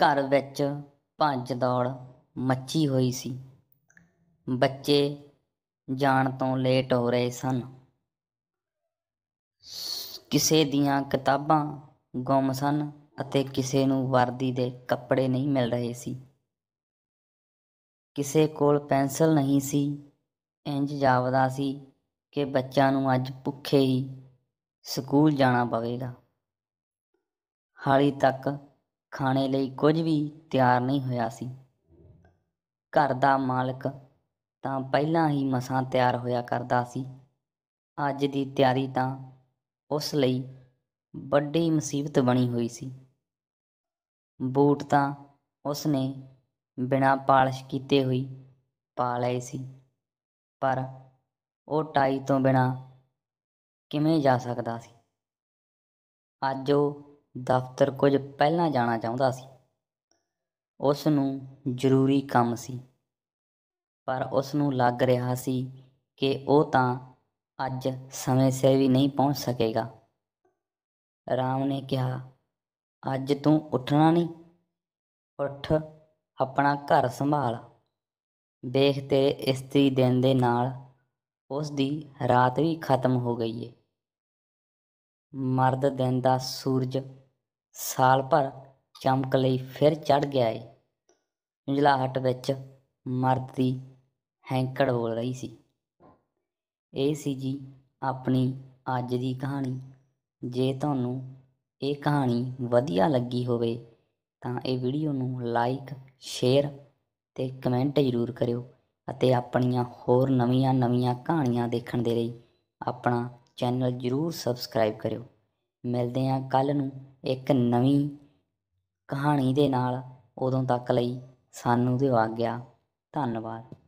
ਘਰ ਵਿੱਚ ਪੰਜ ਦੌੜ ਮੱਚੀ ਹੋਈ ਸੀ ਬੱਚੇ ਜਾਣ ਤੋਂ ਲੇਟ ਹੋ ਰਹੇ ਸਨ ਕਿਸੇ ਦੀਆਂ ਕਿਤਾਬਾਂ ਗੁੰਮ ਸਨ ਅਤੇ ਕਿਸੇ ਨੂੰ ਵਰਦੀ ਦੇ ਕੱਪੜੇ ਨਹੀਂ ਮਿਲ ਰਹੇ ਸੀ ਕਿਸੇ ਕੋਲ ਪੈਨਸਲ ਨਹੀਂ ਸੀ ਇੰਜ ਜਾਪਦਾ ਸੀ ਕਿ ਬੱਚਿਆਂ ਨੂੰ ਅੱਜ ਭੁੱਖੇ ਹੀ ਸਕੂਲ ਜਾਣਾ ਪਵੇਗਾ ਹਾਲੀ ਤੱਕ ਖਾਣੇ ਲਈ ਕੁਝ ਵੀ ਤਿਆਰ ਨਹੀਂ ਹੋਇਆ ਸੀ ਘਰ ਦਾ ਮਾਲਕ ਤਾਂ ਪਹਿਲਾਂ ਹੀ ਮਸਾਂ ਤਿਆਰ ਹੋਇਆ ਕਰਦਾ ਸੀ ਅੱਜ ਦੀ ਤਿਆਰੀ ਤਾਂ ਉਸ ਲਈ ਵੱਡੀ ਮੁਸੀਬਤ ਬਣੀ ਹੋਈ ਸੀ ਬੂਟ ਤਾਂ ਉਸ ਨੇ ਬਿਨਾਂ ਪਾਲਿਸ਼ ਕੀਤੇ ਹੋਈ ਪਾ ਲਏ ਸੀ ਪਰ ਉਹ ਟਾਈ ਤੋਂ ਬਿਨਾਂ ਕਿਵੇਂ ਜਾ ਸਕਦਾ ਸੀ ਅੱਜ ਉਹ ਦਫ਼ਤਰ ਕੁਝ ਪਹਿਲਾਂ ਜਾਣਾ ਚਾਹੁੰਦਾ ਸੀ ਉਸ ਨੂੰ ਜ਼ਰੂਰੀ ਕੰਮ ਸੀ ਪਰ ਉਸ ਨੂੰ ਲੱਗ ਰਿਹਾ ਸੀ ਕਿ ਉਹ ਤਾਂ ਅੱਜ ਸਮੇਂ ਸਿਰ ਵੀ ਨਹੀਂ ਪਹੁੰਚ ਸਕੇਗਾ ਰਾਮ ਨੇ ਕਿਹਾ ਅੱਜ ਤੂੰ ਉੱਠਣਾ ਨਹੀਂ ਉੱਠ ਆਪਣਾ ਘਰ ਸੰਭਾਲ ਦੇਖ ਤੇਰੇ ਇਸਤਰੀ ਦਿਨ ਦੇ ਨਾਲ ਉਸ ਦੀ ਰਾਤ ਵੀ ਖਤਮ ਹੋ ਗਈ ਏ ਮਰਦ ਦਿਨ ਦਾ ਸੂਰਜ ਸਾਲ ਭਰ ਚਮਕ ਲਈ ਫਿਰ ਚੜ ਗਿਆ ਏ ਹੱਟ ਵਿੱਚ ਮਰਦ ਦੀ ਹੈਂਕੜ ਬੋਲ ਰਹੀ ਸੀ ਇਹ ਸੀ ਜੀ ਆਪਣੀ ਅੱਜ ਦੀ ਕਹਾਣੀ ਜੇ ਤੁਹਾਨੂੰ ਇਹ ਕਹਾਣੀ ਵਧੀਆ ਲੱਗੀ ਹੋਵੇ ਤਾਂ ਇਹ ਵੀਡੀਓ ਨੂੰ ਲਾਈਕ ਸ਼ੇਅਰ ਤੇ ਕਮੈਂਟ ਜ਼ਰੂਰ ਕਰਿਓ ਅਤੇ ਆਪਣੀਆਂ ਹੋਰ ਨਵੀਆਂ-ਨਵੀਆਂ ਕਹਾਣੀਆਂ ਦੇਖਣ ਦੇ ਲਈ ਆਪਣਾ ਚੈਨਲ ਜ਼ਰੂਰ ਸਬਸਕ੍ਰਾਈਬ ਕਰਿਓ ਮਿਲਦੇ ਹਾਂ ਕੱਲ ਨੂੰ ਇੱਕ ਨਵੀਂ ਕਹਾਣੀ ਦੇ ਨਾਲ ਉਦੋਂ ਤੱਕ ਲਈ ਸਾਨੂੰ ਦਿਓ ਆਗਿਆ ਧੰਨਵਾਦ